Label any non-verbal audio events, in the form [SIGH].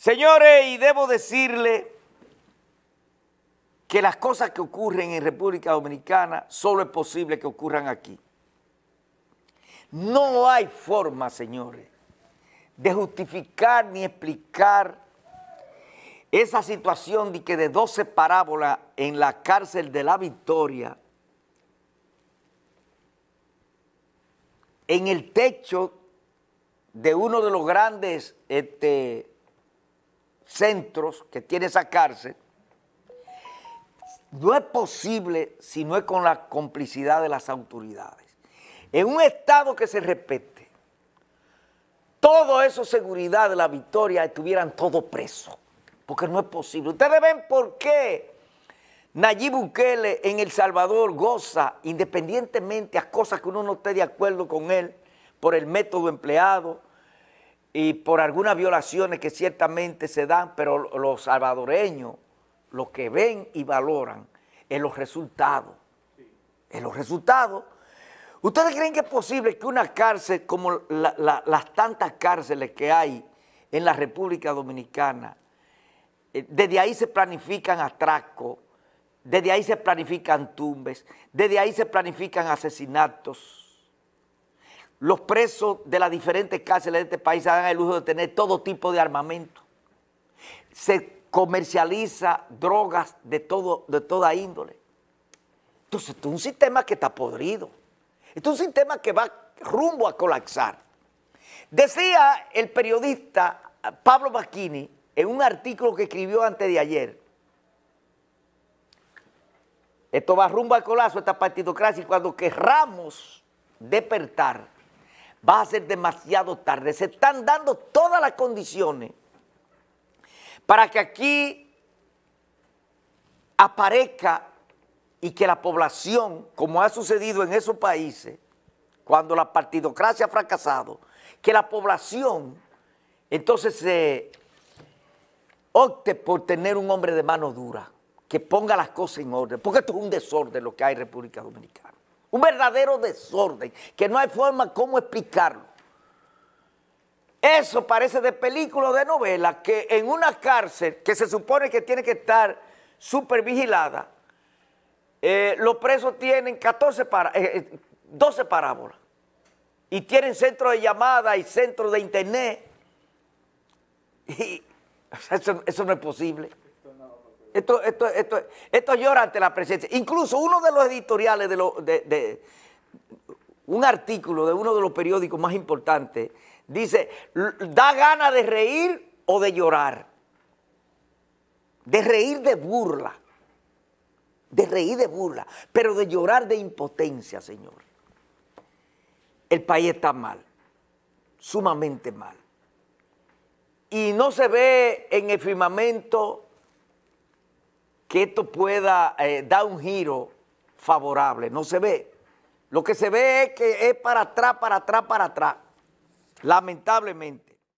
Señores, y debo decirle que las cosas que ocurren en República Dominicana solo es posible que ocurran aquí. No hay forma, señores, de justificar ni explicar esa situación de que de 12 parábolas en la cárcel de la Victoria, en el techo de uno de los grandes este, centros que tiene esa cárcel, no es posible si no es con la complicidad de las autoridades. En un Estado que se respete, todo eso seguridad de la victoria estuvieran todos presos, porque no es posible. Ustedes ven por qué Nayib Bukele en El Salvador goza, independientemente a cosas que uno no esté de acuerdo con él, por el método empleado, y por algunas violaciones que ciertamente se dan, pero los salvadoreños lo que ven y valoran es los resultados. En los resultados. ¿Ustedes creen que es posible que una cárcel como las tantas cárceles que hay en la República Dominicana, eh, desde ahí se planifican atracos, desde ahí se planifican tumbes, desde ahí se planifican asesinatos, los presos de las diferentes cárceles de este país se dan el lujo de tener todo tipo de armamento. Se comercializa drogas de, todo, de toda índole. Entonces, esto es un sistema que está podrido. es un sistema que va rumbo a colapsar. Decía el periodista Pablo Bacchini en un artículo que escribió antes de ayer, esto va rumbo al colapso, esta partidocracia, y cuando querramos despertar, va a ser demasiado tarde. Se están dando todas las condiciones para que aquí aparezca y que la población, como ha sucedido en esos países, cuando la partidocracia ha fracasado, que la población entonces opte por tener un hombre de mano dura, que ponga las cosas en orden, porque esto es un desorden lo que hay en República Dominicana. Un verdadero desorden que no hay forma cómo explicarlo. Eso parece de película o de novela que en una cárcel que se supone que tiene que estar súper vigilada, eh, los presos tienen 14 para, 12 eh, eh, parábolas y tienen centro de llamada y centro de internet. [LAUGHS] Y eso, eso no es posible. Esto, esto, esto, llora ante la presencia. Incluso uno de los editoriales de, lo, un artículo de uno de los periódicos más importantes dice, da ganas de reír o de llorar, de reír de burla, de reír de burla, pero de llorar de impotencia, Señor. El país está mal, sumamente mal. Y no se ve en el firmamento que esto pueda eh, dar un giro favorable. No se ve. Lo que se ve es que es para atrás, para atrás, para atrás. Lamentablemente.